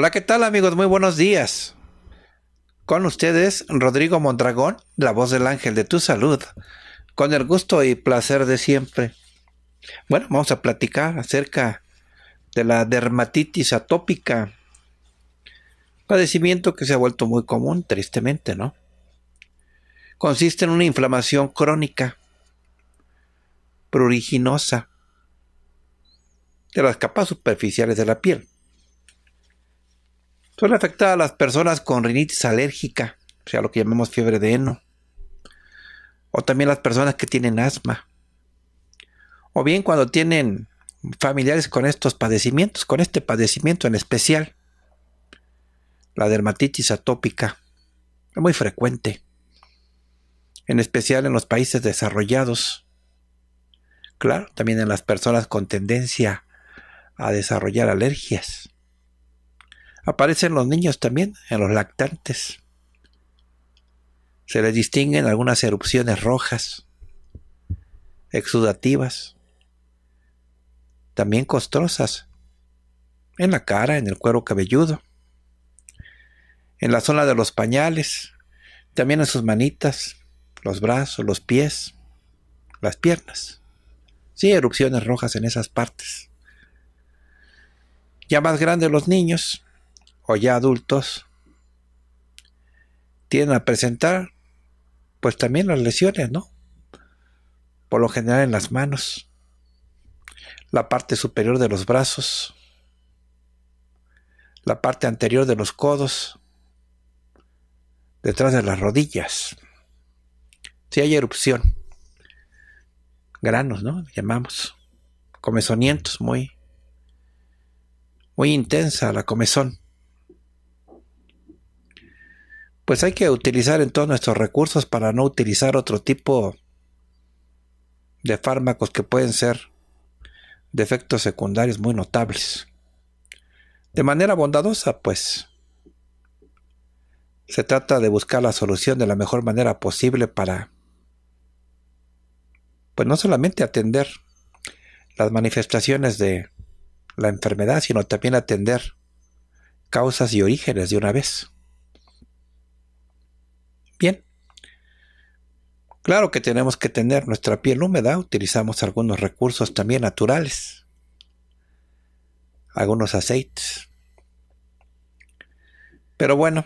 Hola, ¿qué tal amigos? Muy buenos días. Con ustedes, Rodrigo Mondragón, la voz del ángel de tu salud, con el gusto y placer de siempre. Bueno, vamos a platicar acerca de la dermatitis atópica, padecimiento que se ha vuelto muy común, tristemente, ¿no? Consiste en una inflamación crónica, pruriginosa, de las capas superficiales de la piel Suele afectar a las personas con rinitis alérgica, o sea, lo que llamamos fiebre de heno. O también las personas que tienen asma. O bien cuando tienen familiares con estos padecimientos, con este padecimiento en especial. La dermatitis atópica es muy frecuente, en especial en los países desarrollados. Claro, también en las personas con tendencia a desarrollar alergias. Aparecen los niños también, en los lactantes. Se les distinguen algunas erupciones rojas, exudativas, también costrosas, en la cara, en el cuero cabelludo, en la zona de los pañales, también en sus manitas, los brazos, los pies, las piernas. Sí, erupciones rojas en esas partes. Ya más grandes los niños, o ya adultos tienden a presentar pues también las lesiones, ¿no? Por lo general en las manos, la parte superior de los brazos, la parte anterior de los codos, detrás de las rodillas. Si hay erupción, granos, ¿no? Llamamos comezonientos, muy, muy intensa la comezón pues hay que utilizar en todos nuestros recursos para no utilizar otro tipo de fármacos que pueden ser de efectos secundarios muy notables. De manera bondadosa, pues, se trata de buscar la solución de la mejor manera posible para, pues no solamente atender las manifestaciones de la enfermedad, sino también atender causas y orígenes de una vez. Claro que tenemos que tener nuestra piel húmeda, utilizamos algunos recursos también naturales, algunos aceites. Pero bueno,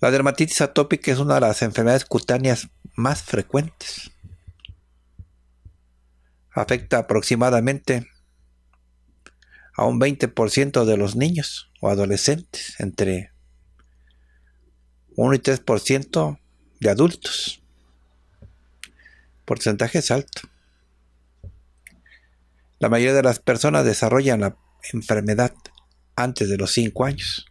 la dermatitis atópica es una de las enfermedades cutáneas más frecuentes. Afecta aproximadamente a un 20% de los niños o adolescentes, entre 1 y 3% de adultos. Porcentaje es alto. La mayoría de las personas desarrollan la enfermedad antes de los 5 años.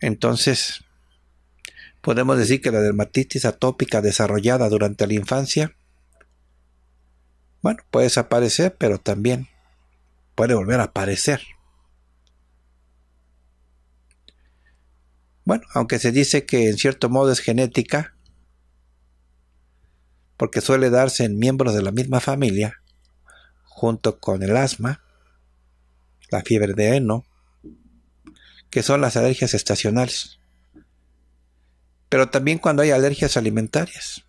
Entonces, podemos decir que la dermatitis atópica desarrollada durante la infancia, bueno, puede desaparecer, pero también puede volver a aparecer Bueno, aunque se dice que en cierto modo es genética, porque suele darse en miembros de la misma familia, junto con el asma, la fiebre de heno, que son las alergias estacionales. Pero también cuando hay alergias alimentarias,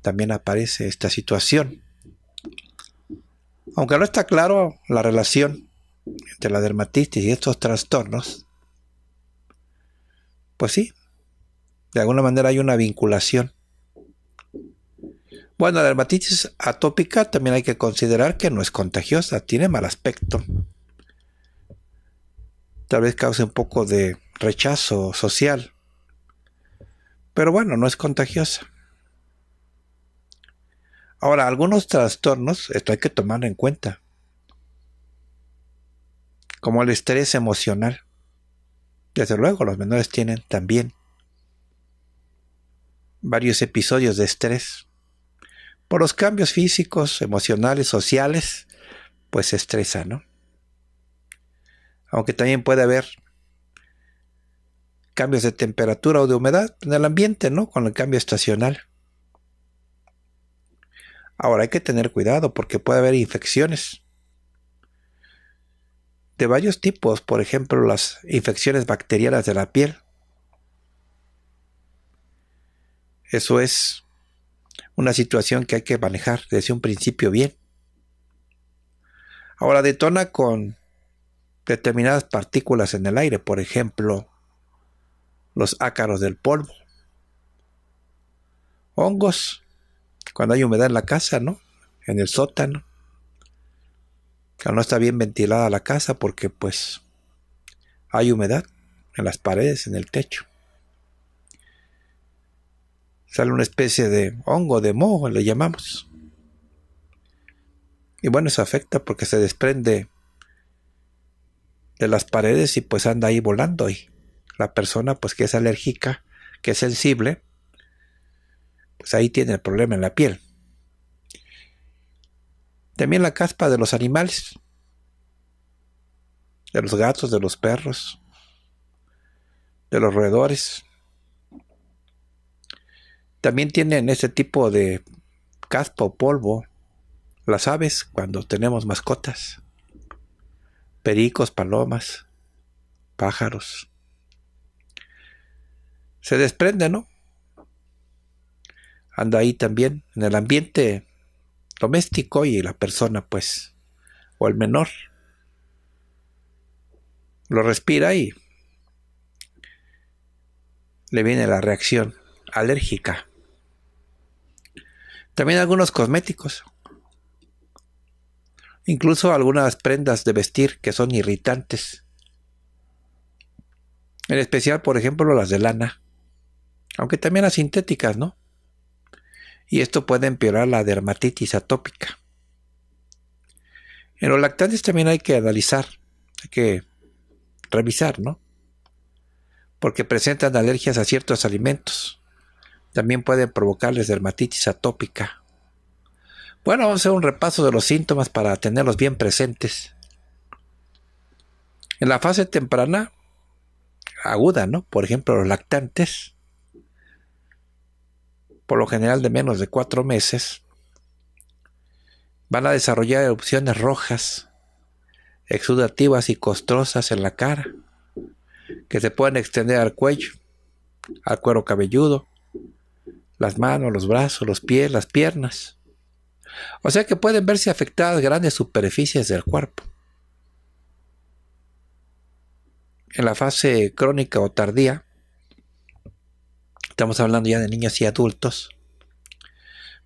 también aparece esta situación. Aunque no está claro la relación entre la dermatitis y estos trastornos, pues sí, de alguna manera hay una vinculación. Bueno, la dermatitis atópica también hay que considerar que no es contagiosa, tiene mal aspecto. Tal vez cause un poco de rechazo social. Pero bueno, no es contagiosa. Ahora, algunos trastornos, esto hay que tomar en cuenta, como el estrés emocional. Desde luego, los menores tienen también varios episodios de estrés por los cambios físicos, emocionales, sociales, pues se estresa, ¿no? Aunque también puede haber cambios de temperatura o de humedad en el ambiente, ¿no? Con el cambio estacional. Ahora hay que tener cuidado porque puede haber infecciones de varios tipos, por ejemplo las infecciones bacterianas de la piel. Eso es una situación que hay que manejar desde un principio bien. Ahora detona con determinadas partículas en el aire, por ejemplo, los ácaros del polvo, hongos, cuando hay humedad en la casa, ¿no? En el sótano no está bien ventilada la casa porque pues hay humedad en las paredes, en el techo. Sale una especie de hongo, de moho, le llamamos. Y bueno, eso afecta porque se desprende de las paredes y pues anda ahí volando. Y la persona pues que es alérgica, que es sensible, pues ahí tiene el problema en la piel. También la caspa de los animales, de los gatos, de los perros, de los roedores. También tienen ese tipo de caspa o polvo las aves cuando tenemos mascotas, pericos, palomas, pájaros. Se desprende, ¿no? Anda ahí también, en el ambiente doméstico y la persona pues, o el menor, lo respira y le viene la reacción alérgica. También algunos cosméticos. Incluso algunas prendas de vestir que son irritantes. En especial, por ejemplo, las de lana. Aunque también las sintéticas, ¿no? y esto puede empeorar la dermatitis atópica. En los lactantes también hay que analizar, hay que revisar, ¿no? Porque presentan alergias a ciertos alimentos. También pueden provocarles dermatitis atópica. Bueno, vamos a hacer un repaso de los síntomas para tenerlos bien presentes. En la fase temprana, aguda, ¿no? Por ejemplo, los lactantes por lo general de menos de cuatro meses, van a desarrollar erupciones rojas, exudativas y costrosas en la cara, que se pueden extender al cuello, al cuero cabelludo, las manos, los brazos, los pies, las piernas. O sea que pueden verse afectadas grandes superficies del cuerpo. En la fase crónica o tardía, estamos hablando ya de niños y adultos,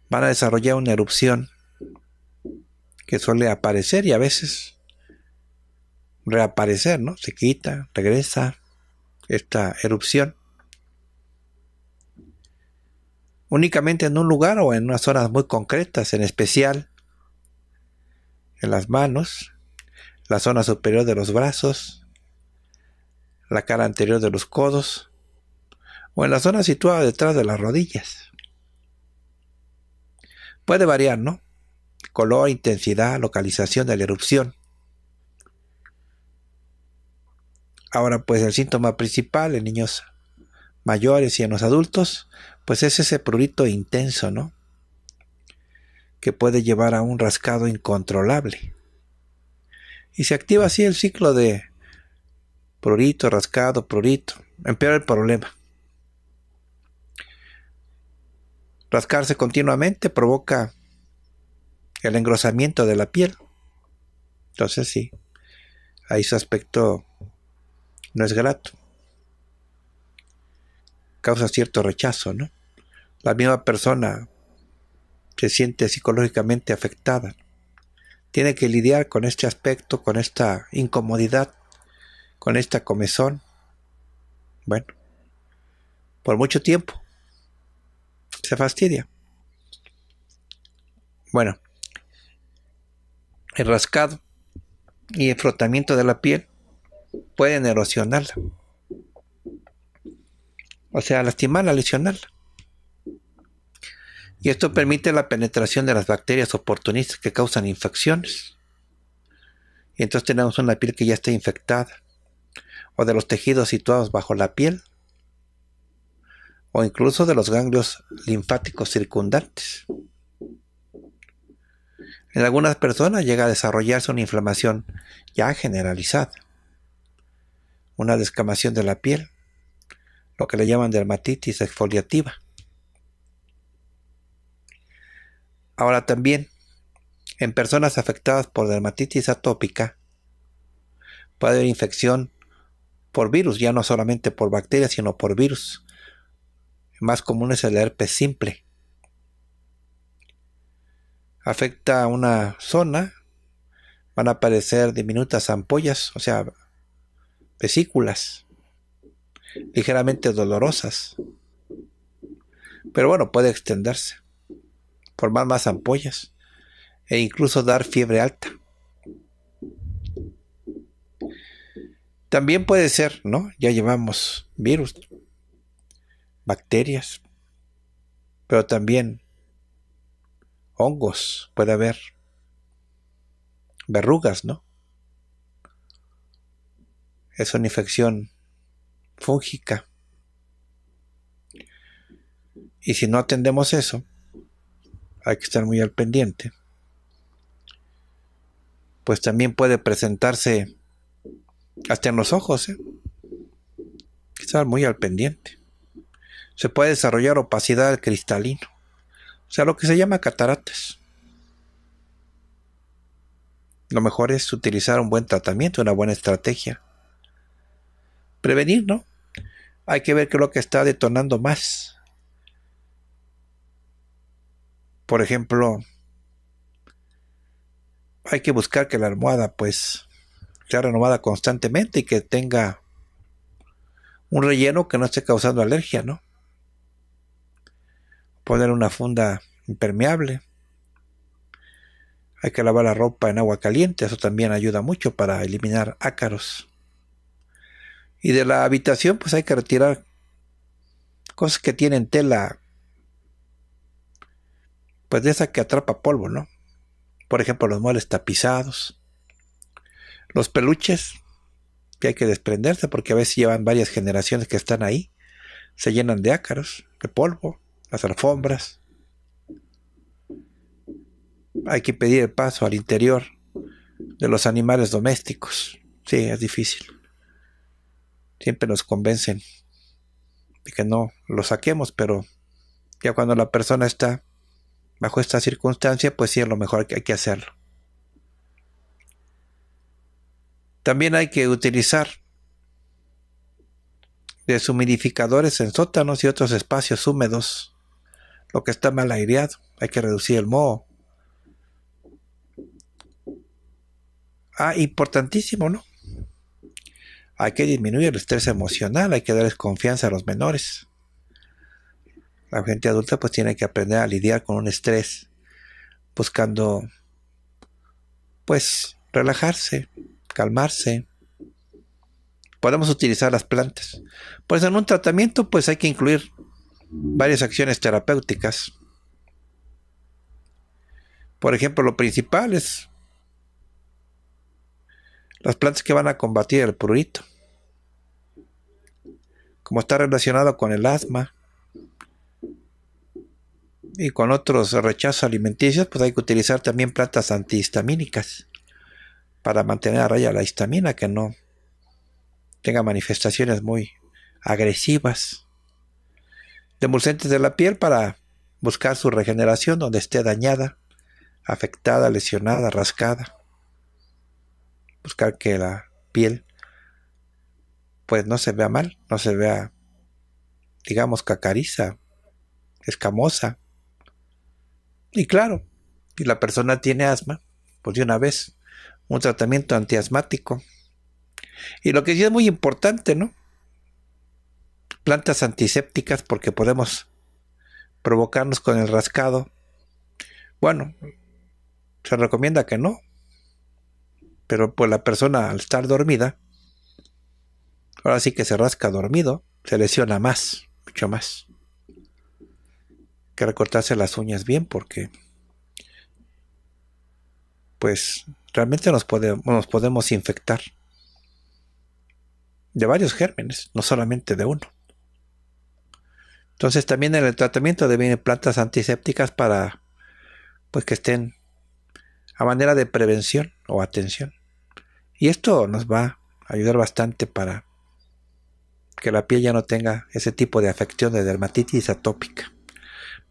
van a desarrollar una erupción que suele aparecer y a veces reaparecer, ¿no? Se quita, regresa esta erupción. Únicamente en un lugar o en unas zonas muy concretas, en especial en las manos, la zona superior de los brazos, la cara anterior de los codos, o en la zona situada detrás de las rodillas. Puede variar, ¿no? Color, intensidad, localización de la erupción. Ahora, pues el síntoma principal en niños mayores y en los adultos, pues es ese prurito intenso, ¿no? Que puede llevar a un rascado incontrolable. Y se activa así el ciclo de prurito, rascado, prurito. Empeora el problema. Rascarse continuamente provoca el engrosamiento de la piel. Entonces sí, ahí su aspecto no es grato. Causa cierto rechazo, ¿no? La misma persona se siente psicológicamente afectada. Tiene que lidiar con este aspecto, con esta incomodidad, con esta comezón. Bueno, por mucho tiempo se fastidia. Bueno, el rascado y el frotamiento de la piel pueden erosionarla. O sea, lastimarla, lesionarla. Y esto permite la penetración de las bacterias oportunistas que causan infecciones. Y entonces tenemos una piel que ya está infectada. O de los tejidos situados bajo la piel o incluso de los ganglios linfáticos circundantes. En algunas personas llega a desarrollarse una inflamación ya generalizada, una descamación de la piel, lo que le llaman dermatitis exfoliativa. Ahora también, en personas afectadas por dermatitis atópica, puede haber infección por virus, ya no solamente por bacterias, sino por virus, más común es el herpes simple. Afecta a una zona, van a aparecer diminutas ampollas, o sea, vesículas, ligeramente dolorosas. Pero bueno, puede extenderse, formar más ampollas e incluso dar fiebre alta. También puede ser, ¿no? Ya llevamos virus, bacterias, pero también hongos, puede haber verrugas, ¿no? Es una infección fúngica. Y si no atendemos eso, hay que estar muy al pendiente. Pues también puede presentarse hasta en los ojos, ¿eh? Hay que estar muy al pendiente se puede desarrollar opacidad al cristalino, o sea, lo que se llama cataratas. Lo mejor es utilizar un buen tratamiento, una buena estrategia. Prevenir, ¿no? Hay que ver qué es lo que está detonando más. Por ejemplo, hay que buscar que la almohada pues sea renovada constantemente y que tenga un relleno que no esté causando alergia, ¿no? poner una funda impermeable. Hay que lavar la ropa en agua caliente, eso también ayuda mucho para eliminar ácaros. Y de la habitación pues hay que retirar cosas que tienen tela, pues de esa que atrapa polvo, ¿no? Por ejemplo, los muebles tapizados, los peluches, que hay que desprenderse porque a veces llevan varias generaciones que están ahí, se llenan de ácaros, de polvo las alfombras. Hay que pedir el paso al interior de los animales domésticos. Sí, es difícil. Siempre nos convencen de que no lo saquemos, pero ya cuando la persona está bajo esta circunstancia, pues sí, es lo mejor que hay que hacerlo. También hay que utilizar deshumidificadores en sótanos y otros espacios húmedos lo que está mal aireado, hay que reducir el moho. Ah, importantísimo, ¿no? Hay que disminuir el estrés emocional, hay que darles confianza a los menores. La gente adulta pues tiene que aprender a lidiar con un estrés buscando pues relajarse, calmarse. Podemos utilizar las plantas. Pues en un tratamiento pues hay que incluir varias acciones terapéuticas. Por ejemplo, lo principal es las plantas que van a combatir el prurito. Como está relacionado con el asma y con otros rechazos alimenticios, pues hay que utilizar también plantas antihistamínicas para mantener a raya la histamina, que no tenga manifestaciones muy agresivas. Demulcentes de la piel para buscar su regeneración donde esté dañada, afectada, lesionada, rascada. Buscar que la piel pues no se vea mal, no se vea digamos cacariza, escamosa. Y claro, si la persona tiene asma, pues de una vez un tratamiento antiasmático. Y lo que sí es muy importante, ¿no? plantas antisépticas porque podemos provocarnos con el rascado. Bueno, se recomienda que no, pero pues la persona al estar dormida, ahora sí que se rasca dormido, se lesiona más, mucho más. Que recortarse las uñas bien porque pues realmente nos, nos podemos infectar de varios gérmenes, no solamente de uno. Entonces también en el tratamiento deben plantas antisépticas para pues que estén a manera de prevención o atención. Y esto nos va a ayudar bastante para que la piel ya no tenga ese tipo de afección de dermatitis atópica.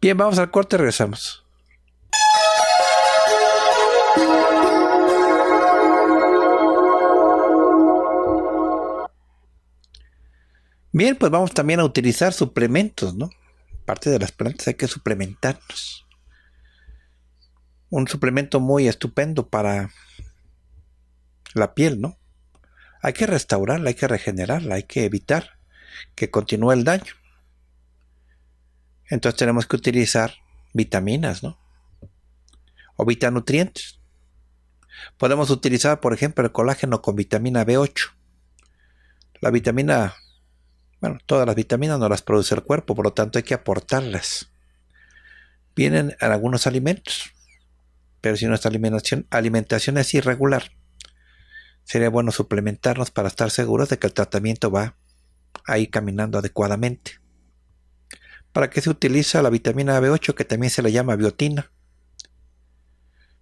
Bien, vamos al corte y regresamos. Bien, pues vamos también a utilizar suplementos, ¿no? Parte de las plantas hay que suplementarnos. Un suplemento muy estupendo para la piel, ¿no? Hay que restaurarla, hay que regenerarla, hay que evitar que continúe el daño. Entonces tenemos que utilizar vitaminas, ¿no? O vitanutrientes. Podemos utilizar, por ejemplo, el colágeno con vitamina B8. La vitamina bueno, todas las vitaminas no las produce el cuerpo, por lo tanto hay que aportarlas. Vienen en algunos alimentos, pero si nuestra alimentación, alimentación es irregular, sería bueno suplementarnos para estar seguros de que el tratamiento va a ir caminando adecuadamente. ¿Para qué se utiliza la vitamina B8 que también se le llama biotina?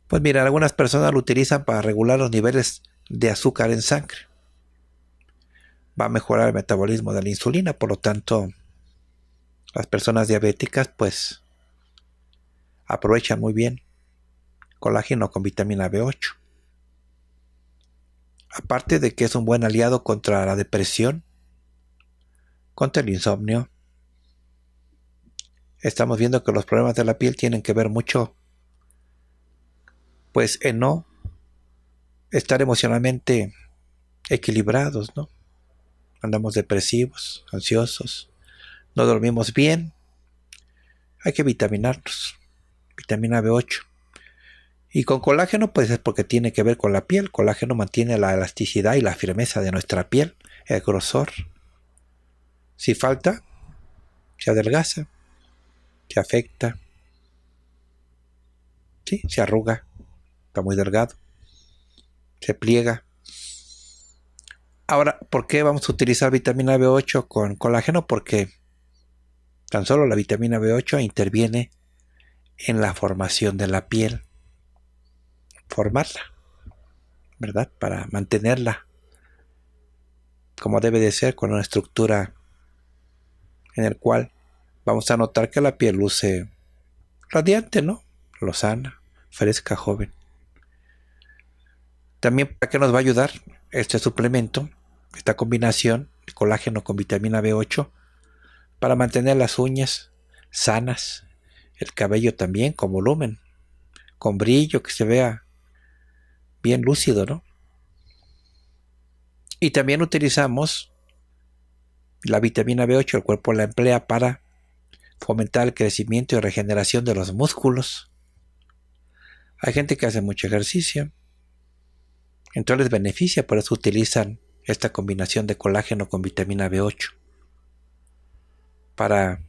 Pues mira, algunas personas lo utilizan para regular los niveles de azúcar en sangre va a mejorar el metabolismo de la insulina, por lo tanto, las personas diabéticas pues aprovechan muy bien colágeno con vitamina B8. Aparte de que es un buen aliado contra la depresión, contra el insomnio, estamos viendo que los problemas de la piel tienen que ver mucho pues en no estar emocionalmente equilibrados, ¿no? andamos depresivos, ansiosos, no dormimos bien. Hay que vitaminarnos, vitamina B8. Y con colágeno, pues es porque tiene que ver con la piel. Colágeno mantiene la elasticidad y la firmeza de nuestra piel, el grosor. Si falta, se adelgaza, se afecta, ¿sí? se arruga, está muy delgado, se pliega. Ahora, ¿por qué vamos a utilizar vitamina B8 con colágeno? Porque tan solo la vitamina B8 interviene en la formación de la piel. Formarla, ¿verdad? Para mantenerla como debe de ser, con una estructura en el cual vamos a notar que la piel luce radiante, ¿no? Lozana, fresca, joven. También, ¿para qué nos va a ayudar este suplemento? esta combinación, de colágeno con vitamina B8, para mantener las uñas sanas, el cabello también con volumen, con brillo, que se vea bien lúcido, ¿no? Y también utilizamos la vitamina B8, el cuerpo la emplea para fomentar el crecimiento y regeneración de los músculos. Hay gente que hace mucho ejercicio, entonces beneficia, por eso utilizan esta combinación de colágeno con vitamina B8 para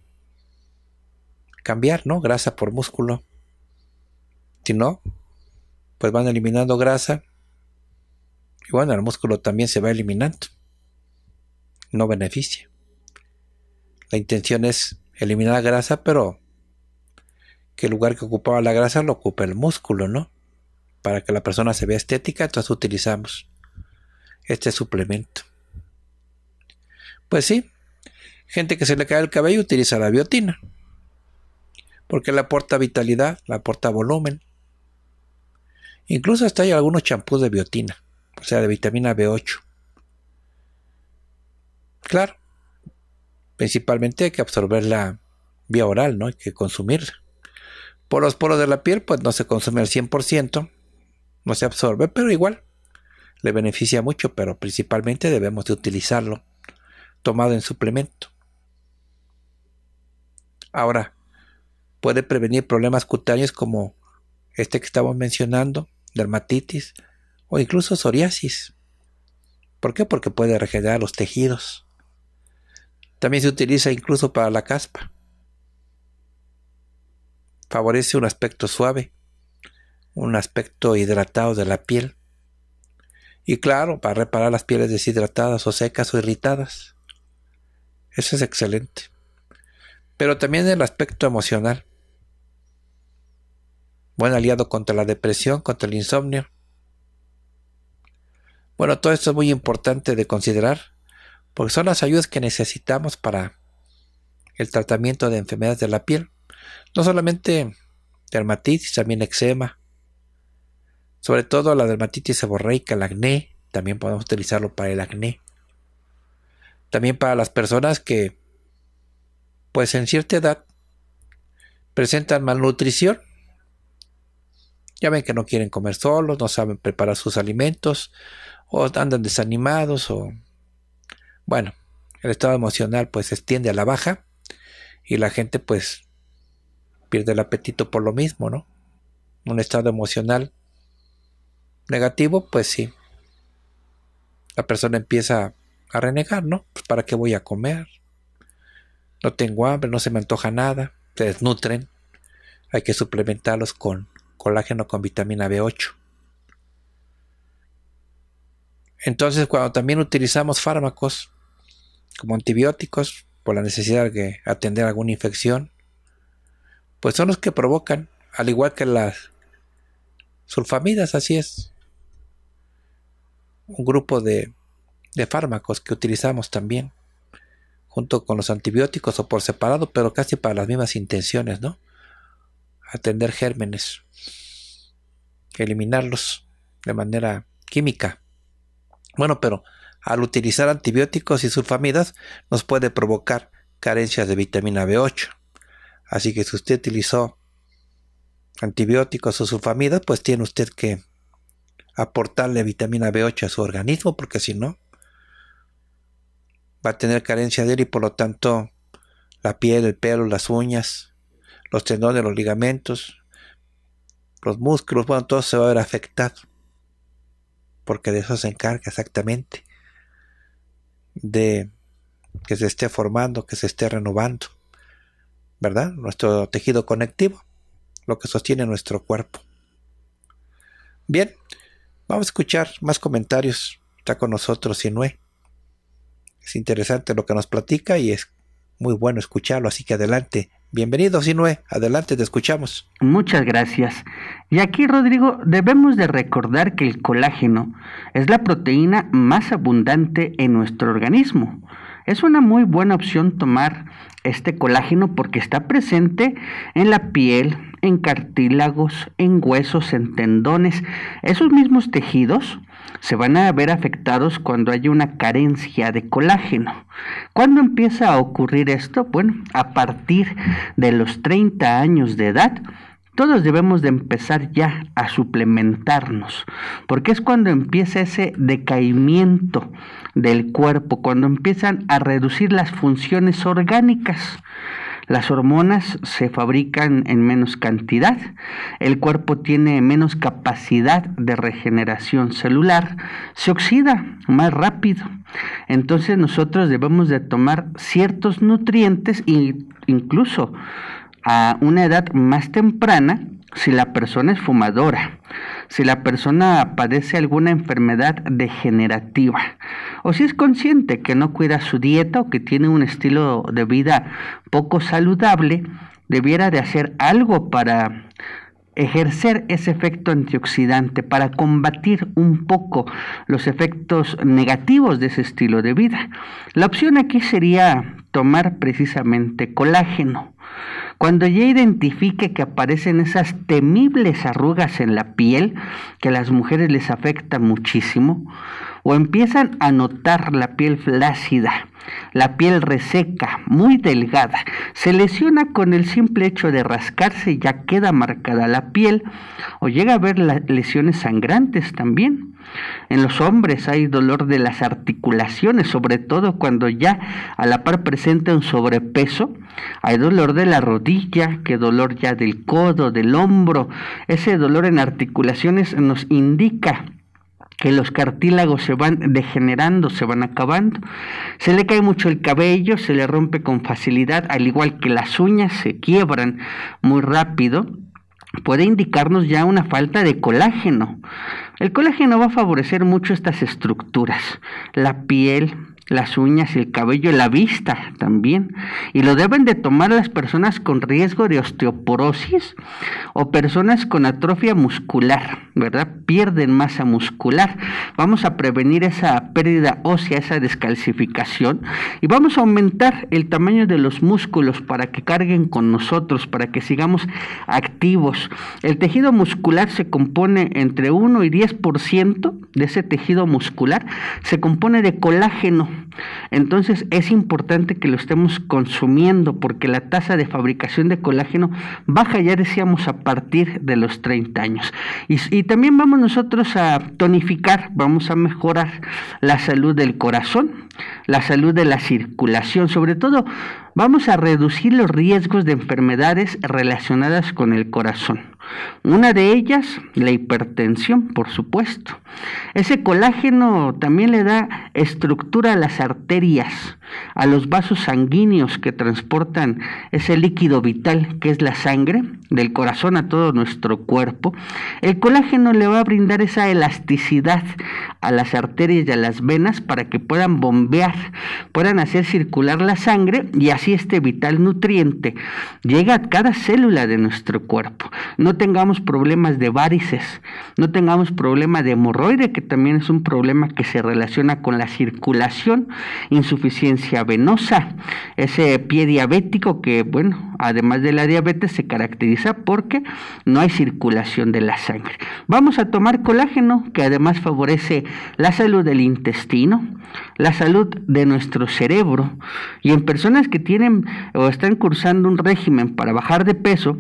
cambiar, ¿no? Grasa por músculo. Si no, pues van eliminando grasa y bueno, el músculo también se va eliminando. No beneficia. La intención es eliminar la grasa, pero que el lugar que ocupaba la grasa lo ocupe el músculo, ¿no? Para que la persona se vea estética, entonces utilizamos este suplemento. Pues sí, gente que se le cae el cabello utiliza la biotina, porque le aporta vitalidad, le aporta volumen. Incluso hasta hay algunos champús de biotina, o sea, de vitamina B8. Claro, principalmente hay que absorberla vía oral, ¿no? Hay que consumirla. Por los poros de la piel, pues no se consume al 100%, no se absorbe, pero igual le beneficia mucho, pero principalmente debemos de utilizarlo tomado en suplemento. Ahora, puede prevenir problemas cutáneos como este que estamos mencionando, dermatitis o incluso psoriasis. ¿Por qué? Porque puede regenerar los tejidos. También se utiliza incluso para la caspa. Favorece un aspecto suave, un aspecto hidratado de la piel. Y claro, para reparar las pieles deshidratadas o secas o irritadas. Eso es excelente. Pero también el aspecto emocional. Buen aliado contra la depresión, contra el insomnio. Bueno, todo esto es muy importante de considerar porque son las ayudas que necesitamos para el tratamiento de enfermedades de la piel. No solamente dermatitis, también eczema, sobre todo la dermatitis seborreica, el acné, también podemos utilizarlo para el acné. También para las personas que, pues en cierta edad, presentan malnutrición. Ya ven que no quieren comer solos, no saben preparar sus alimentos, o andan desanimados, o... Bueno, el estado emocional pues se extiende a la baja y la gente pues pierde el apetito por lo mismo, ¿no? Un estado emocional negativo, pues sí. La persona empieza a renegar, ¿no? Pues, ¿Para qué voy a comer? No tengo hambre, no se me antoja nada. Se desnutren. Hay que suplementarlos con colágeno con vitamina B8. Entonces, cuando también utilizamos fármacos como antibióticos por la necesidad de atender alguna infección, pues son los que provocan, al igual que las sulfamidas, así es un grupo de, de fármacos que utilizamos también, junto con los antibióticos o por separado, pero casi para las mismas intenciones, ¿no? Atender gérmenes, eliminarlos de manera química. Bueno, pero al utilizar antibióticos y sulfamidas nos puede provocar carencias de vitamina B8. Así que si usted utilizó antibióticos o sulfamidas, pues tiene usted que aportarle vitamina B8 a su organismo, porque si no, va a tener carencia de él y por lo tanto la piel, el pelo, las uñas, los tendones, los ligamentos, los músculos, bueno, todo se va a ver afectado, porque de eso se encarga exactamente, de que se esté formando, que se esté renovando, ¿verdad? Nuestro tejido conectivo, lo que sostiene nuestro cuerpo. Bien, Vamos a escuchar más comentarios. Está con nosotros Sinue. Es interesante lo que nos platica y es muy bueno escucharlo, así que adelante. Bienvenido, Sinue. Adelante, te escuchamos. Muchas gracias. Y aquí, Rodrigo, debemos de recordar que el colágeno es la proteína más abundante en nuestro organismo es una muy buena opción tomar este colágeno porque está presente en la piel, en cartílagos, en huesos, en tendones. Esos mismos tejidos se van a ver afectados cuando hay una carencia de colágeno. ¿Cuándo empieza a ocurrir esto? Bueno, a partir de los 30 años de edad todos debemos de empezar ya a suplementarnos, porque es cuando empieza ese decaimiento del cuerpo, cuando empiezan a reducir las funciones orgánicas. Las hormonas se fabrican en menos cantidad, el cuerpo tiene menos capacidad de regeneración celular, se oxida más rápido. Entonces nosotros debemos de tomar ciertos nutrientes e incluso a una edad más temprana si la persona es fumadora, si la persona padece alguna enfermedad degenerativa o si es consciente que no cuida su dieta o que tiene un estilo de vida poco saludable, debiera de hacer algo para ejercer ese efecto antioxidante para combatir un poco los efectos negativos de ese estilo de vida. La opción aquí sería tomar precisamente colágeno. Cuando ya identifique que aparecen esas temibles arrugas en la piel, que a las mujeres les afecta muchísimo, o empiezan a notar la piel flácida, la piel reseca, muy delgada. Se lesiona con el simple hecho de rascarse y ya queda marcada la piel o llega a haber lesiones sangrantes también. En los hombres hay dolor de las articulaciones, sobre todo cuando ya a la par presenta un sobrepeso. Hay dolor de la rodilla, que dolor ya del codo, del hombro. Ese dolor en articulaciones nos indica que los cartílagos se van degenerando, se van acabando. Se le cae mucho el cabello, se le rompe con facilidad, al igual que las uñas se quiebran muy rápido. Puede indicarnos ya una falta de colágeno. El colágeno va a favorecer mucho estas estructuras, la piel, las uñas, el cabello, la vista también. Y lo deben de tomar las personas con riesgo de osteoporosis o personas con atrofia muscular, ¿verdad? Pierden masa muscular. Vamos a prevenir esa pérdida ósea, esa descalcificación y vamos a aumentar el tamaño de los músculos para que carguen con nosotros, para que sigamos activos. El tejido muscular se compone entre 1 y 10% de ese tejido muscular, se compone de colágeno entonces es importante que lo estemos consumiendo porque la tasa de fabricación de colágeno baja, ya decíamos, a partir de los 30 años. Y, y también vamos nosotros a tonificar, vamos a mejorar la salud del corazón, la salud de la circulación, sobre todo vamos a reducir los riesgos de enfermedades relacionadas con el corazón. Una de ellas, la hipertensión, por supuesto. Ese colágeno también le da estructura a las arterias, a los vasos sanguíneos que transportan ese líquido vital que es la sangre, del corazón a todo nuestro cuerpo. El colágeno le va a brindar esa elasticidad a las arterias y a las venas para que puedan bombear, puedan hacer circular la sangre y así este vital nutriente llega a cada célula de nuestro cuerpo no tengamos problemas de varices, no tengamos problema de hemorroide, que también es un problema que se relaciona con la circulación, insuficiencia venosa, ese pie diabético que, bueno, además de la diabetes se caracteriza porque no hay circulación de la sangre. Vamos a tomar colágeno, que además favorece la salud del intestino, la salud de nuestro cerebro, y en personas que tienen o están cursando un régimen para bajar de peso,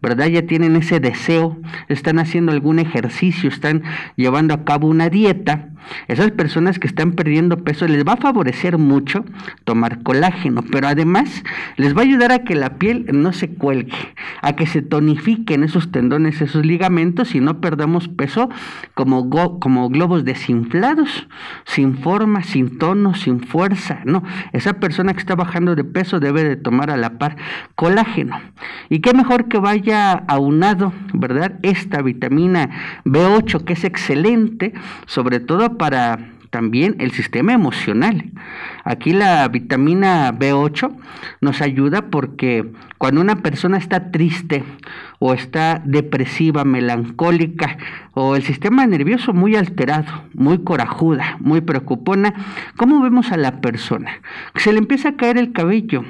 ¿verdad? Ya tienen ese deseo, están haciendo algún ejercicio, están llevando a cabo una dieta, esas personas que están perdiendo peso les va a favorecer mucho tomar colágeno, pero además les va a ayudar a que la piel no se cuelgue, a que se tonifiquen esos tendones, esos ligamentos y no perdamos peso como, como globos desinflados, sin forma, sin tono, sin fuerza. No, esa persona que está bajando de peso debe de tomar a la par colágeno. ¿Y qué mejor que vaya a aunado? ¿verdad? Esta vitamina B8 que es excelente, sobre todo para también el sistema emocional. Aquí la vitamina B8 nos ayuda porque cuando una persona está triste o está depresiva, melancólica o el sistema nervioso muy alterado, muy corajuda, muy preocupona, ¿cómo vemos a la persona? Se le empieza a caer el cabello,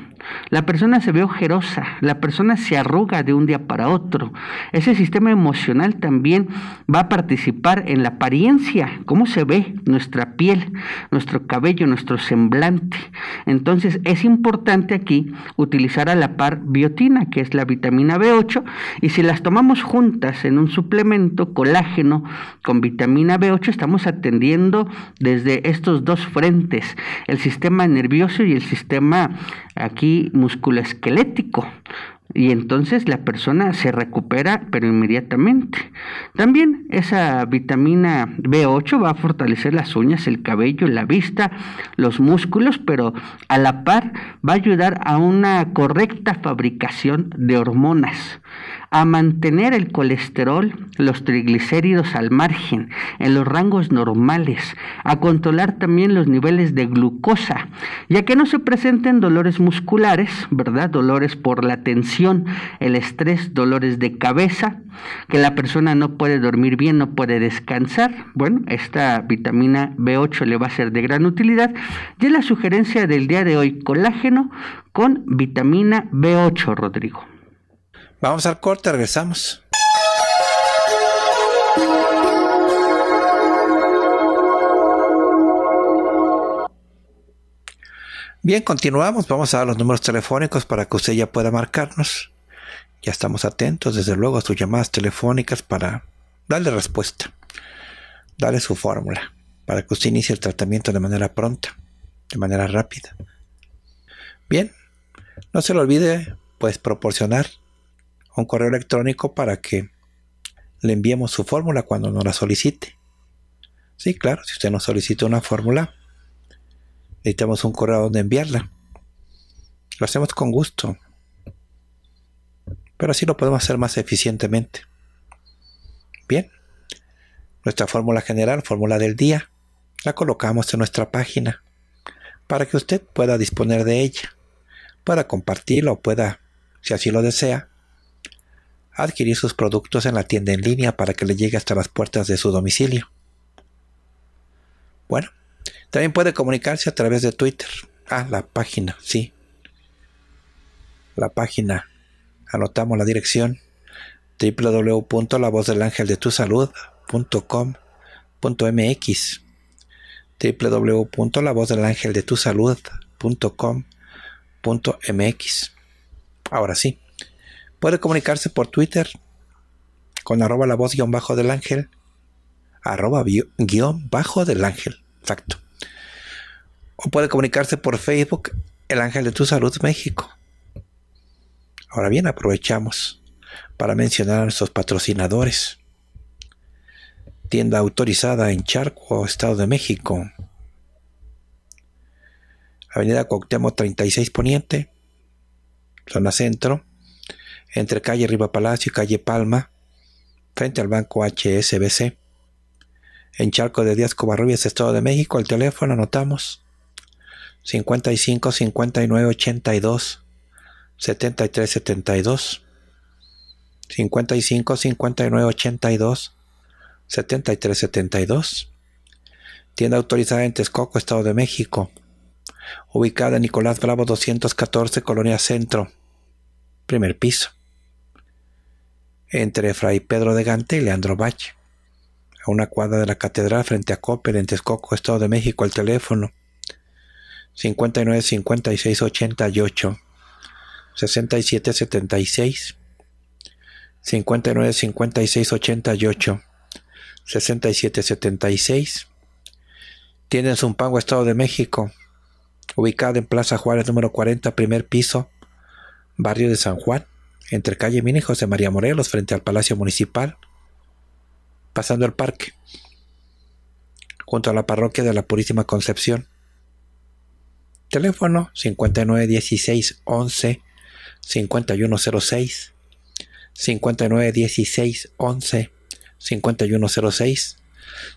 la persona se ve ojerosa, la persona se arruga de un día para otro. Ese sistema emocional también va a participar en la apariencia, cómo se ve nuestra piel, nuestro cabello, nuestro semblante. Entonces es importante aquí utilizar a la par biotina, que es la vitamina B8, y si las tomamos juntas en un suplemento colágeno con vitamina B8, estamos atendiendo desde estos dos frentes, el sistema nervioso y el sistema aquí musculoesquelético y entonces la persona se recupera pero inmediatamente. También esa vitamina B8 va a fortalecer las uñas, el cabello, la vista, los músculos, pero a la par va a ayudar a una correcta fabricación de hormonas a mantener el colesterol, los triglicéridos al margen, en los rangos normales, a controlar también los niveles de glucosa, ya que no se presenten dolores musculares, ¿verdad? Dolores por la tensión, el estrés, dolores de cabeza, que la persona no puede dormir bien, no puede descansar. Bueno, esta vitamina B8 le va a ser de gran utilidad. Y es la sugerencia del día de hoy, colágeno con vitamina B8, Rodrigo. Vamos al corte, regresamos. Bien, continuamos. Vamos a dar los números telefónicos para que usted ya pueda marcarnos. Ya estamos atentos, desde luego, a sus llamadas telefónicas para darle respuesta, darle su fórmula, para que usted inicie el tratamiento de manera pronta, de manera rápida. Bien, no se le olvide, pues, proporcionar un correo electrónico para que le enviemos su fórmula cuando nos la solicite. Sí, claro, si usted nos solicita una fórmula, necesitamos un correo donde enviarla. Lo hacemos con gusto. Pero así lo podemos hacer más eficientemente. Bien. Nuestra fórmula general, fórmula del día, la colocamos en nuestra página para que usted pueda disponer de ella, pueda compartirla o pueda, si así lo desea, adquirir sus productos en la tienda en línea para que le llegue hasta las puertas de su domicilio. Bueno, también puede comunicarse a través de Twitter. Ah, la página, sí. La página. Anotamos la dirección www.lavozdelangeldetusalud.com.mx www.lavozdelangeldetusalud.com.mx Ahora sí. Puede comunicarse por Twitter con arroba la voz guión bajo del ángel. Arroba guión bajo del ángel. Exacto. O puede comunicarse por Facebook, el ángel de tu salud México. Ahora bien, aprovechamos para mencionar a nuestros patrocinadores. Tienda autorizada en Charco, Estado de México. Avenida Coctemo 36 Poniente, zona centro entre calle Riva Palacio y calle Palma, frente al banco HSBC. En Charco de Díaz Covarrubias, Estado de México, el teléfono anotamos 55 59 82 73 72 55 59 82 73 72 Tienda autorizada en Texcoco, Estado de México. Ubicada en Nicolás Bravo 214, Colonia Centro. Primer piso entre Fray Pedro de Gante y Leandro bache A una cuadra de la catedral frente a Coppel en Texcoco, Estado de México, el teléfono 59 56 88 67 76 59 56 88 67 76 Tienen Zumpango, Estado de México, ubicado en Plaza Juárez número 40, primer piso, barrio de San Juan entre calle Mina y José María Morelos, frente al Palacio Municipal, pasando el parque, junto a la parroquia de la Purísima Concepción. Teléfono 5916 11 5106 5916 11 5106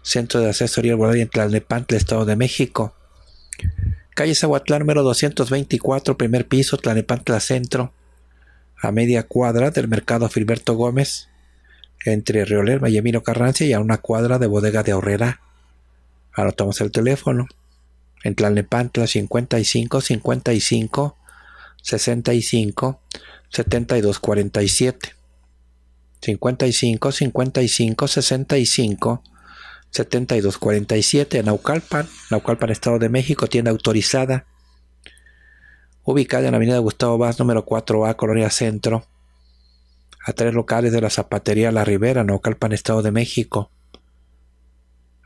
Centro de Asesoría Rural en Tlalnepantla, Estado de México. Calle Zahuatlán, número 224, primer piso, Tlalnepantla Centro, a media cuadra del mercado Filberto Gómez, entre Rioler, y Carrancia, y a una cuadra de bodega de Horrera. Anotamos el teléfono. En Tlalnepantla 55 55 65 72 47. 55 55 65 72 47 en Naucalpan, Naucalpan, Estado de México, tienda autorizada ubicada en la avenida Gustavo Vaz, número 4A, Colonia Centro, a tres locales de la Zapatería La Ribera, Naucalpan, Estado de México.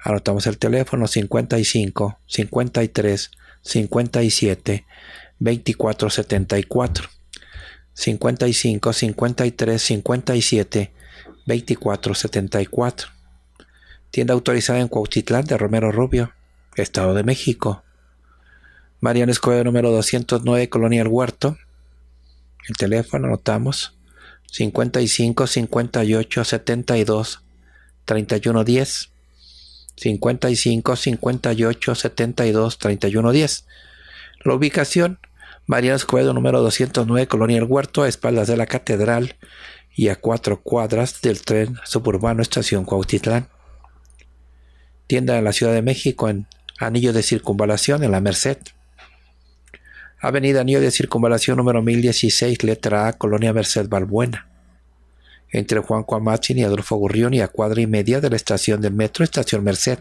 Anotamos el teléfono 55 53 57 24 74. 55 53 57 24 74. Tienda autorizada en Cuautitlán de Romero Rubio, Estado de México. Mariano Escobedo número 209, Colonia El Huerto. El teléfono, anotamos. 55 58 72 31 10. 55 58 72 31 10. La ubicación, Mariano Escobedo número 209, Colonia El Huerto, a espaldas de la catedral y a cuatro cuadras del tren suburbano Estación Cuautitlán. Tienda de la Ciudad de México en Anillo de Circunvalación en la Merced. Avenida Anillo de Circunvalación número 1016, letra A, Colonia Merced Balbuena. Entre Juan Cuamachin y Adolfo Gurrión y a cuadra y media de la estación del metro, estación Merced.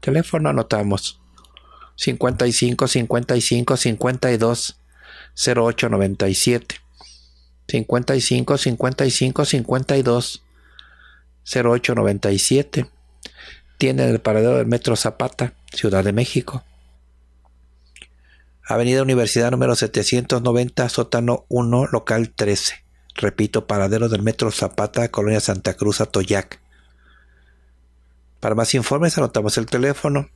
Teléfono anotamos 55 55 52 0897 55 55 52 0897 tiene el paradero del Metro Zapata, Ciudad de México Avenida Universidad número 790, sótano 1, local 13. Repito, paradero del Metro Zapata, Colonia Santa Cruz, Atoyac. Para más informes anotamos el teléfono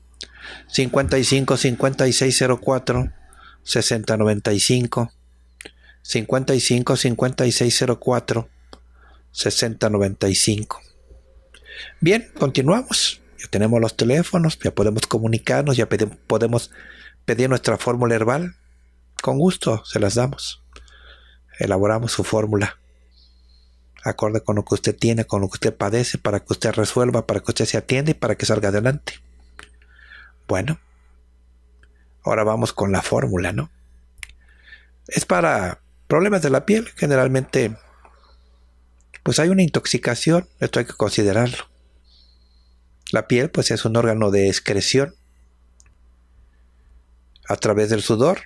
55 5604 6095 55 5604 6095 Bien, continuamos. Ya tenemos los teléfonos, ya podemos comunicarnos, ya podemos pedir nuestra fórmula herbal, con gusto se las damos. Elaboramos su fórmula, acorde con lo que usted tiene, con lo que usted padece, para que usted resuelva, para que usted se atienda y para que salga adelante. Bueno, ahora vamos con la fórmula, ¿no? Es para problemas de la piel, generalmente, pues hay una intoxicación, esto hay que considerarlo. La piel, pues es un órgano de excreción a través del sudor.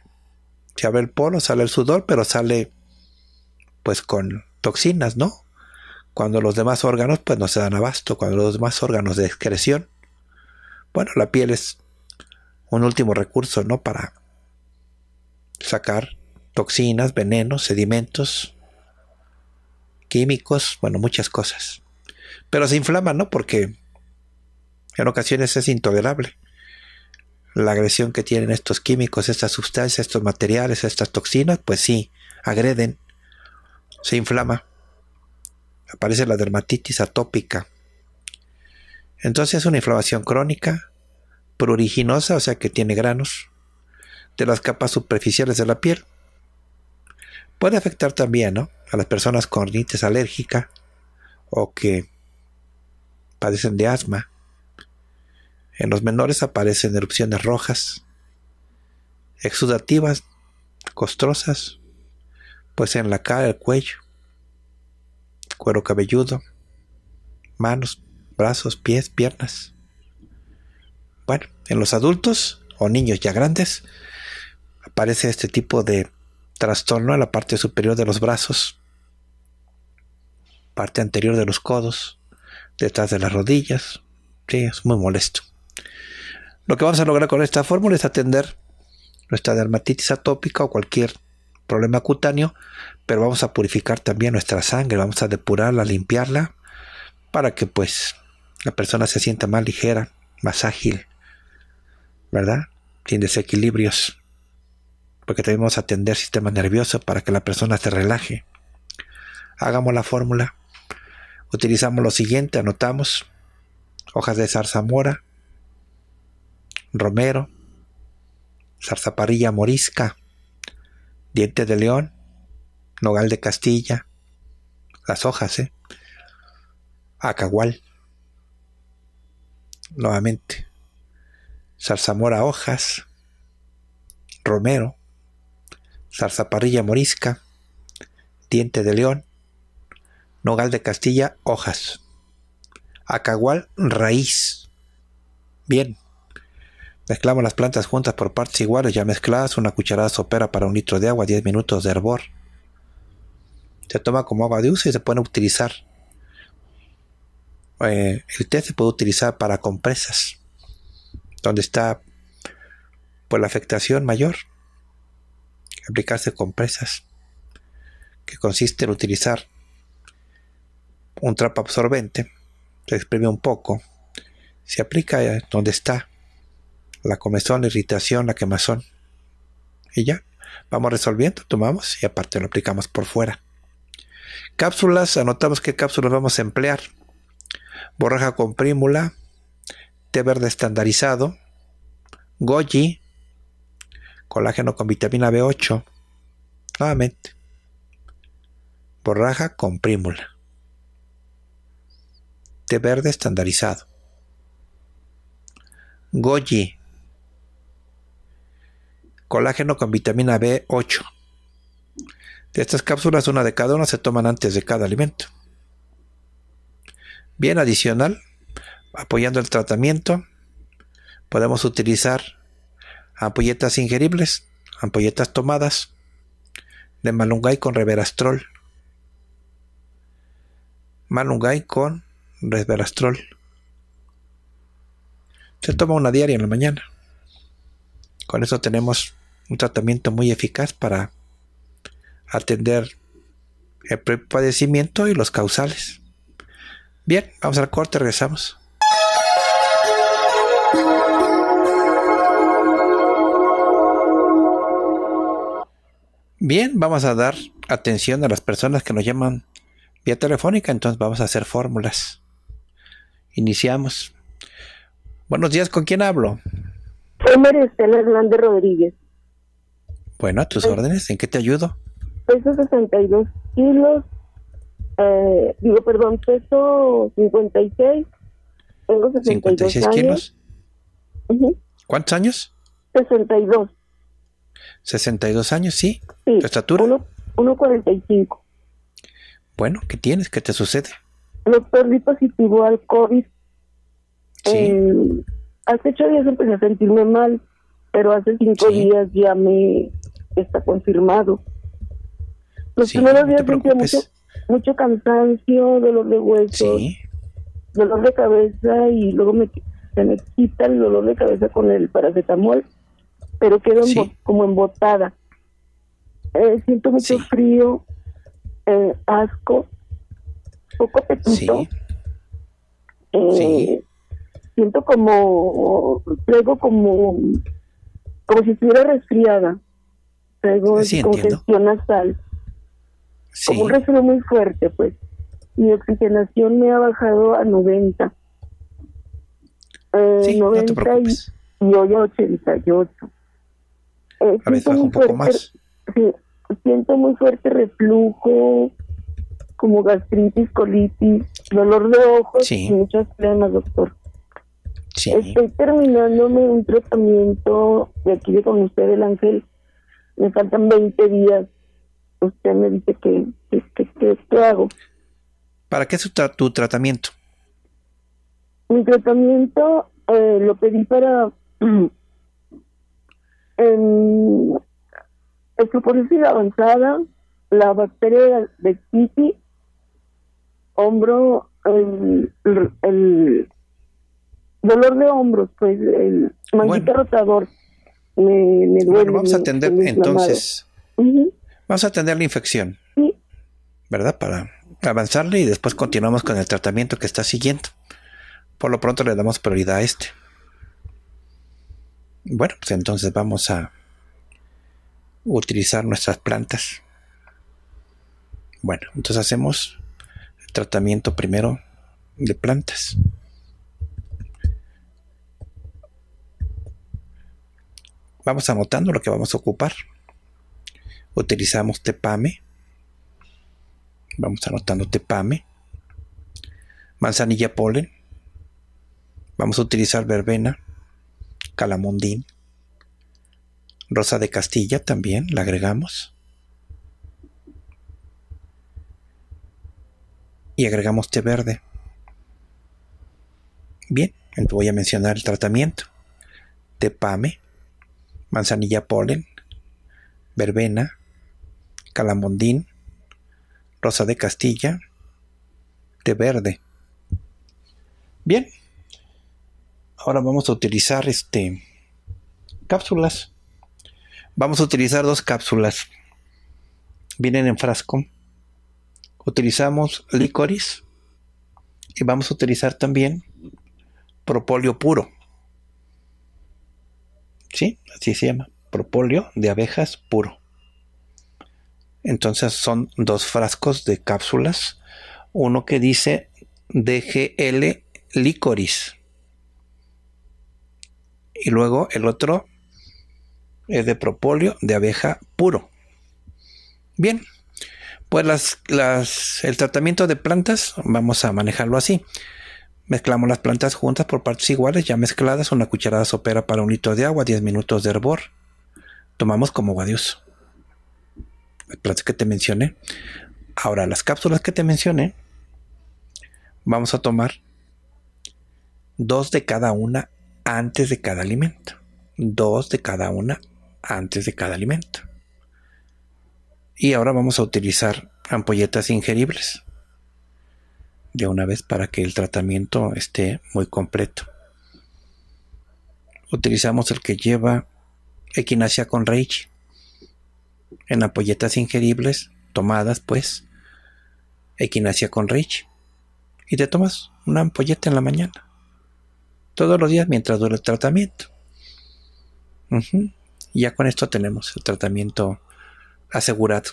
Se abre el polo, sale el sudor, pero sale pues con toxinas, ¿no? Cuando los demás órganos pues no se dan abasto, cuando los demás órganos de excreción. Bueno, la piel es un último recurso, ¿no? Para sacar toxinas, venenos, sedimentos, químicos, bueno, muchas cosas. Pero se inflama, ¿no? Porque en ocasiones es intolerable la agresión que tienen estos químicos, estas sustancias, estos materiales, estas toxinas, pues sí, agreden, se inflama, aparece la dermatitis atópica. Entonces es una inflamación crónica, pruriginosa, o sea que tiene granos, de las capas superficiales de la piel. Puede afectar también a las personas con rinitis alérgica o que padecen de asma en los menores aparecen erupciones rojas, exudativas, costrosas, pues en la cara, el cuello, cuero cabelludo, manos, brazos, pies, piernas. Bueno, en los adultos o niños ya grandes aparece este tipo de trastorno en la parte superior de los brazos, parte anterior de los codos, detrás de las rodillas. Sí, es muy molesto. Lo que vamos a lograr con esta fórmula es atender nuestra dermatitis atópica o cualquier problema cutáneo, pero vamos a purificar también nuestra sangre, vamos a depurarla, limpiarla, para que pues la persona se sienta más ligera, más ágil, ¿verdad? Sin desequilibrios, porque también vamos a atender sistema nervioso para que la persona se relaje. Hagamos la fórmula, utilizamos lo siguiente, anotamos hojas de zarzamora, romero, zarzaparrilla morisca, diente de león, nogal de Castilla, las hojas, ¿eh? Acagual. Nuevamente. Zarzamora hojas, romero, zarzaparrilla morisca, diente de león, nogal de Castilla, hojas. Acagual, raíz. Bien. Mezclamos las plantas juntas por partes iguales ya mezcladas, una cucharada sopera para un litro de agua, 10 minutos de hervor. Se toma como agua de uso y se puede utilizar. usted eh, el se puede utilizar para compresas, donde está por pues, la afectación mayor. Aplicarse compresas, que consiste en utilizar un trapo absorbente, se exprime un poco, se aplica eh, donde está la comezón, la irritación, la quemazón. Y ya, vamos resolviendo, tomamos y aparte lo aplicamos por fuera. Cápsulas, anotamos qué cápsulas vamos a emplear. Borraja con prímula. té verde estandarizado, goji, colágeno con vitamina B8. Nuevamente, borraja con prímula. té verde estandarizado, goji, colágeno con vitamina B8. De estas cápsulas, una de cada una se toman antes de cada alimento. Bien adicional, apoyando el tratamiento, podemos utilizar ampolletas ingeribles, ampolletas tomadas, de malungay con reverastrol, malungay con reverastrol. Se toma una diaria en la mañana. Con eso tenemos un tratamiento muy eficaz para atender el padecimiento y los causales. Bien, vamos al corte, regresamos. Bien, vamos a dar atención a las personas que nos llaman vía telefónica, entonces vamos a hacer fórmulas. Iniciamos. Buenos días, ¿con quién hablo? Soy María Estela Hernández Rodríguez. Bueno, a tus pues, órdenes, ¿en qué te ayudo? Peso 62 kilos, eh, digo, perdón, peso 56, tengo 62 años. kilos. ¿Cuántos años? 62. 62 años, sí. sí ¿Tu estatura? 1,45. Bueno, ¿qué tienes? ¿Qué te sucede? Me perdí positivo al COVID. Sí. Eh, hace 8 días empecé a sentirme mal, pero hace 5 días ya me está confirmado. Los primeros días sentía mucho, mucho cansancio, dolor de hueso, dolor de cabeza y luego me, se me quita el dolor de cabeza con el paracetamol, pero quedo como embotada. Eh, siento mucho frío, eh, asco, poco apetito. Eh, siento como, luego como, como si estuviera resfriada traigo congestión nasal. Sí. Como un resfriado muy fuerte, pues. Mi oxigenación me ha bajado a 90. Eh, sí, 90 y hoy a 88. Eh, a veces un poco más. Sí, siento muy fuerte reflujo, como gastritis, colitis, dolor de ojos sí. y muchas doctor. Estoy terminándome un tratamiento de aquí de con usted, el Ángel, me faltan 20 días. Usted me dice que, que, ¿qué hago? ¿Para qué es tu, tratamiento? Mi tratamiento eh, lo pedí para el avanzada, la bacteria de Kiki, hombro, el, el, dolor de hombros, pues el manguito rotador. Bueno, vamos a atender entonces. Vamos a atender la infección. ¿Verdad? Para avanzarle y después continuamos con el tratamiento que está siguiendo. Por lo pronto le damos prioridad a este. Bueno, pues entonces vamos a utilizar nuestras plantas. Bueno, entonces hacemos el tratamiento primero de plantas. Vamos anotando lo que vamos a ocupar. Utilizamos tepame. Vamos anotando tepame. Manzanilla polen. Vamos a utilizar verbena, calamondín, rosa de Castilla también, la agregamos. Y agregamos té verde. Bien, voy a mencionar el tratamiento. Tepame, manzanilla polen, verbena, calamondín, rosa de castilla, té verde. Bien, ahora vamos a utilizar este cápsulas. Vamos a utilizar dos cápsulas. Vienen en frasco. Utilizamos licoris y vamos a utilizar también propóleo puro. ¿sí? Así se llama, propóleo de abejas puro. Entonces son dos frascos de cápsulas, uno que dice DGL licoris y luego el otro es de propóleo de abeja puro. Bien, pues el tratamiento de plantas vamos a manejarlo así. Mezclamos las plantas juntas por partes iguales ya mezcladas, una cucharada sopera para un litro de agua, 10 minutos de hervor. Tomamos como guadius Las plantas que te mencioné. Ahora, las cápsulas que te mencioné, vamos a tomar dos de cada una antes de cada alimento. Dos de cada una antes de cada alimento. Y ahora vamos a utilizar ampolletas ingeribles de una vez para que el tratamiento esté muy completo. Utilizamos el que lleva equinacia con reich. en ampolletas ingeribles tomadas pues equinacia con reich. y te tomas una ampolleta en la mañana todos los días mientras dure el tratamiento ya con esto tenemos el tratamiento asegurado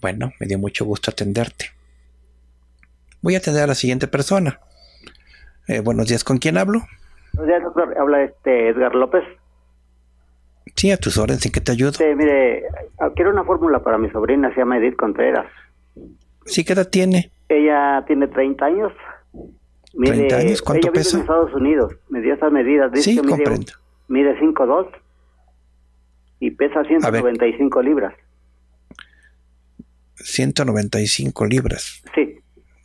bueno me dio mucho gusto atenderte Voy a atender a la siguiente persona. Eh, buenos días, ¿con quién hablo? Buenos días, doctor. Habla este Edgar López. Sí, a tus órdenes, ¿en qué te ayudo? Sí, mire, quiero una fórmula para mi sobrina, se llama Edith Contreras. Sí, ¿qué edad tiene? Ella tiene 30 años. 30 años, ¿cuánto ella pesa? Vive en Estados Unidos, me dio medidas. sí, comprendo. mide 5'2 y pesa 195 libras. 195 libras. Sí.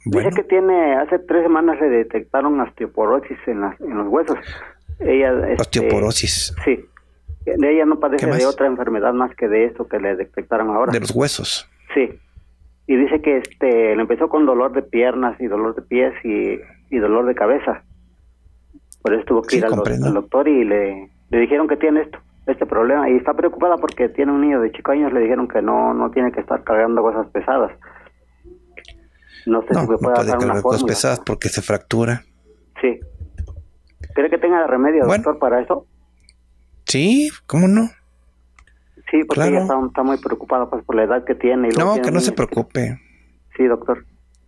Dice que tiene, hace tres semanas le detectaron osteoporosis en, las, en los huesos. Ella, este, osteoporosis. Sí. Ella no padece de otra enfermedad más que de esto que le detectaron ahora. De los huesos. Sí. Y dice que este, le empezó con dolor de piernas y dolor de pies y, dolor de cabeza. Por eso tuvo que ir al, doctor y le, le dijeron que tiene esto, este problema. Y está preocupada porque tiene un niño de chico años, le dijeron que no, no tiene que estar cargando cosas pesadas no sé puede, puede cosas pesadas porque se fractura. Sí. ¿Cree que tenga remedio, doctor, para eso? Sí, ¿cómo no? Sí, porque claro. ella está, muy preocupada pues, por la edad que tiene. Y no, que no se preocupe. Sí, doctor.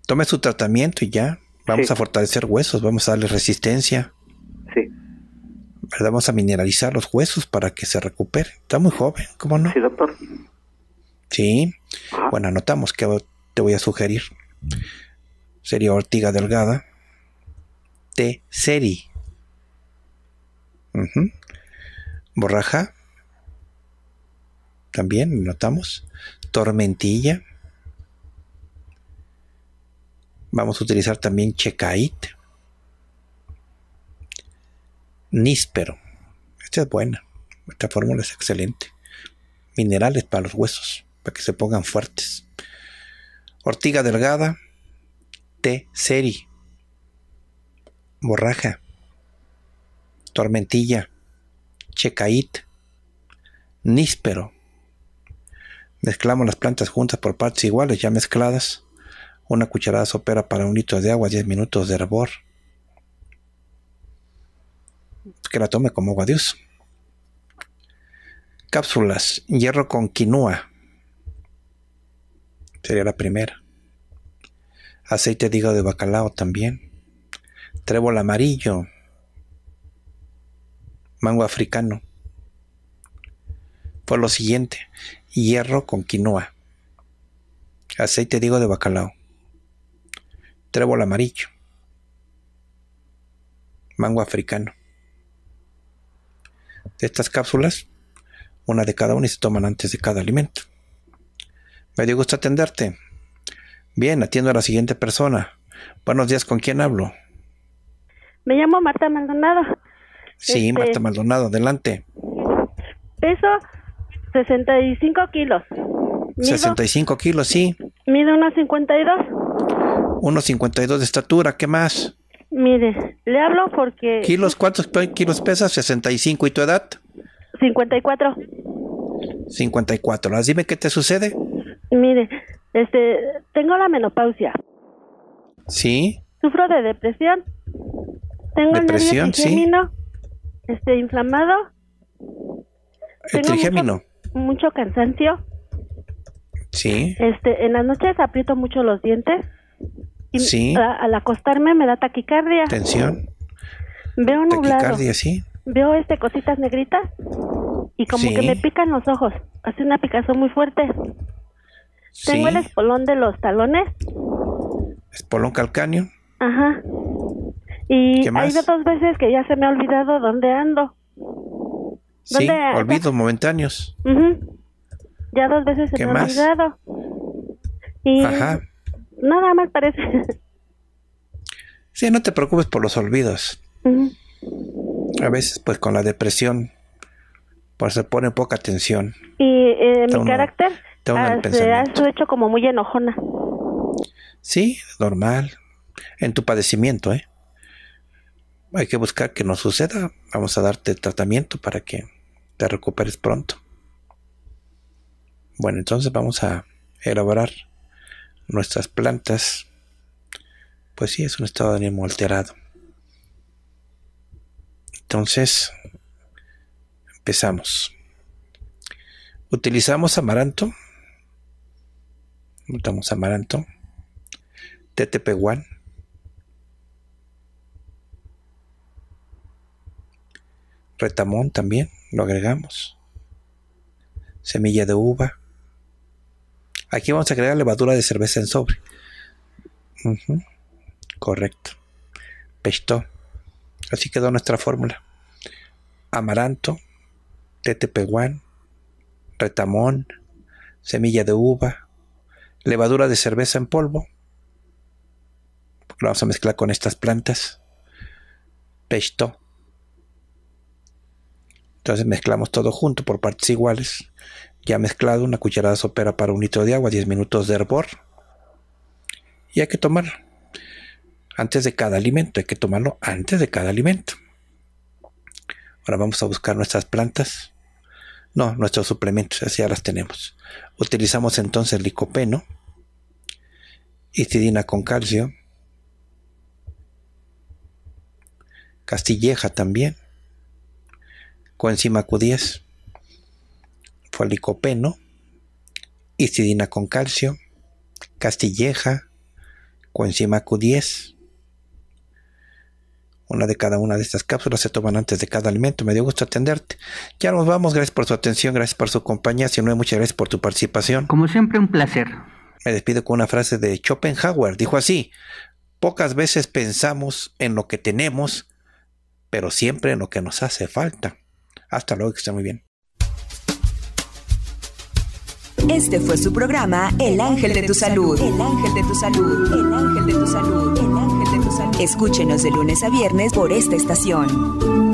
Tome su tratamiento y ya. Vamos a fortalecer huesos, vamos a darle resistencia. Sí. Vamos a mineralizar los huesos para que se recupere. Está muy joven, ¿cómo no? Sí, doctor. Sí. Bueno, anotamos que te voy a sugerir sería ortiga delgada, T. seri, borraja, también notamos, tormentilla, vamos a utilizar también checait, níspero, esta es buena, esta fórmula es excelente, minerales para los huesos, para que se pongan fuertes ortiga delgada, T. seri, borraja, tormentilla, checait, níspero. Mezclamos las plantas juntas por partes iguales, ya mezcladas. Una cucharada sopera para un litro de agua, 10 minutos de hervor. Que la tome como agua Dios. Cápsulas, hierro con quinoa, Sería la primera. Aceite de de bacalao también. Trébol amarillo. Mango africano. Por lo siguiente, hierro con quinoa. Aceite de de bacalao. Trébol amarillo. Mango africano. De estas cápsulas, una de cada una y se toman antes de cada alimento. Me dio gusto atenderte. Bien, atiendo a la siguiente persona. Buenos días, ¿con quién hablo? Me llamo Marta Maldonado. Sí, este, Marta Maldonado, adelante. Peso 65 kilos. 65 kilos, sí. mide unos 52. Unos 52 de estatura, ¿qué más? Mire, le hablo porque... ¿Kilos? ¿Cuántos kilos pesas? 65. ¿Y tu edad? 54. 54. Dime qué te sucede. Mire, este, tengo la menopausia. ¿Sí? Sufro de depresión. Tengo el trigémino, sí. este, inflamado. El tengo Mucho, cansancio. Sí. Este, en las noches aprieto mucho los dientes. Y sí. al acostarme me da taquicardia. Tensión. Veo nublado. Taquicardia, sí. Veo este cositas negritas y como que me pican los ojos. Hace una picazón muy fuerte. Tengo el espolón de los talones. Espolón calcáneo. Ajá. Y hay dos veces que ya se me ha olvidado dónde ando. sí, olvidos momentáneos. Ya dos veces se me ha olvidado. Y Ajá. Nada más parece. sí, no te preocupes por los olvidos. A veces, pues con la depresión, pues se pone poca atención. ¿Y eh, mi carácter? Ah, se hecho como muy enojona. Sí, normal. En tu padecimiento, ¿eh? Hay que buscar que no suceda. Vamos a darte tratamiento para que te recuperes pronto. Bueno, entonces vamos a elaborar nuestras plantas. Pues sí, es un estado de ánimo alterado. Entonces, empezamos. Utilizamos amaranto, Botamos amaranto. Tetepehuán. Retamón también, lo agregamos. Semilla de uva. Aquí vamos a agregar levadura de cerveza en sobre. Correcto. Pesto. Así quedó nuestra fórmula. Amaranto, tetepehuán, retamón, semilla de uva, levadura de cerveza en polvo, lo vamos a mezclar con estas plantas, pesto. Entonces mezclamos todo junto por partes iguales. Ya mezclado, una cucharada sopera para un litro de agua, 10 minutos de hervor. Y hay que tomar antes de cada alimento, hay que tomarlo antes de cada alimento. Ahora vamos a buscar nuestras plantas. No, nuestros suplementos, así ya las tenemos. Utilizamos entonces licopeno histidina con calcio, castilleja también, coenzima Q10, folicopeno, histidina con calcio, castilleja, coenzima Q10. Una de cada una de estas cápsulas se toman antes de cada alimento. Me dio gusto atenderte. Ya nos vamos. Gracias por su atención, gracias por su compañía. Si no, muchas gracias por tu participación. Como siempre, un placer. Me despido con una frase de Schopenhauer. Dijo así, pocas veces pensamos en lo que tenemos, pero siempre en lo que nos hace falta. Hasta luego, que esté muy bien. Este fue su programa El Ángel de tu Salud. El Ángel de tu Salud. El Ángel de tu Salud. El Ángel de tu Salud. Escúchenos de lunes a viernes por esta estación.